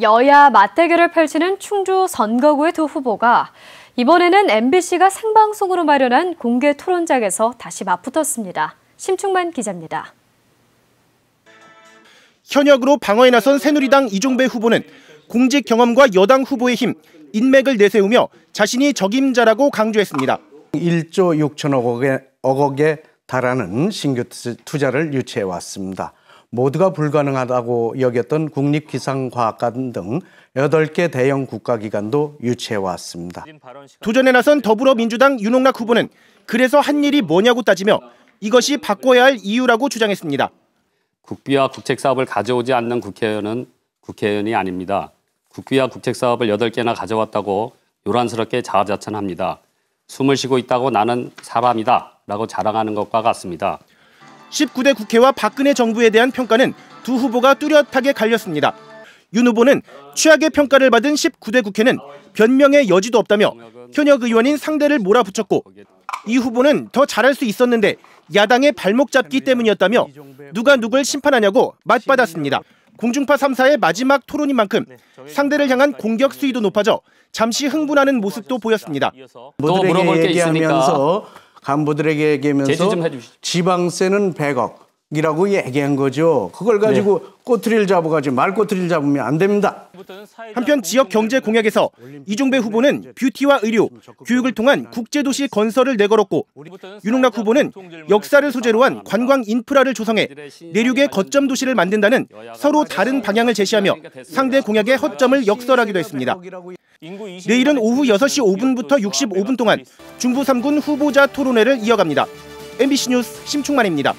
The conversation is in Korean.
여야 맞대결을 펼치는 충주 선거구의 두 후보가 이번에는 MBC가 생방송으로 마련한 공개 토론장에서 다시 맞붙었습니다. 심충만 기자입니다. 현역으로 방어에 나선 새누리당 이종배 후보는 공직 경험과 여당 후보의 힘, 인맥을 내세우며 자신이 적임자라고 강조했습니다. 1조 6천억 억에, 달하는 신규 투자를 유치해 왔습니다. 모두가 불가능하다고 여겼던 국립기상과학관 등 8개 대형 국가기관도 유치해왔습니다. 도전에 나선 더불어민주당 윤홍락 후보는 그래서 한 일이 뭐냐고 따지며 이것이 바꿔야 할 이유라고 주장했습니다. 국비와 국책사업을 가져오지 않는 국회의원은 국회의원이 아닙니다. 국비와 국책사업을 8개나 가져왔다고 요란스럽게 자아자찬합니다. 숨을 쉬고 있다고 나는 사람이다 라고 자랑하는 것과 같습니다. 19대 국회와 박근혜 정부에 대한 평가는 두 후보가 뚜렷하게 갈렸습니다. 윤 후보는 취약의 평가를 받은 19대 국회는 변명의 여지도 없다며 현역 의원인 상대를 몰아붙였고 이 후보는 더 잘할 수 있었는데 야당의 발목 잡기 때문이었다며 누가 누굴 심판하냐고 맞받았습니다. 공중파 3사의 마지막 토론인 만큼 상대를 향한 공격 수위도 높아져 잠시 흥분하는 모습도 보였습니다. 또 물어볼 게 있으니까 간부들에게 얘기하면서 지방세는 100억, 이라고 얘기한 거죠. 그걸 가지고 네. 꼬투리를 잡아가지고 말꼬투리를 잡으면 안 됩니다. 한편 지역 경제 공약에서 이종배 후보는 뷰티와 의료, 교육을 통한 국제도시 건설을 내걸었고 윤홍락 후보는 역사를 소재로 한 관광 인프라를 조성해 내륙의 거점 도시를 만든다는 서로 다른 방향을 제시하며 상대 공약의 허점을 역설하기도 했습니다. 내일은 오후 6시 5분부터 65분 동안 중부 3군 후보자 토론회를 이어갑니다. MBC 뉴스 심충만입니다.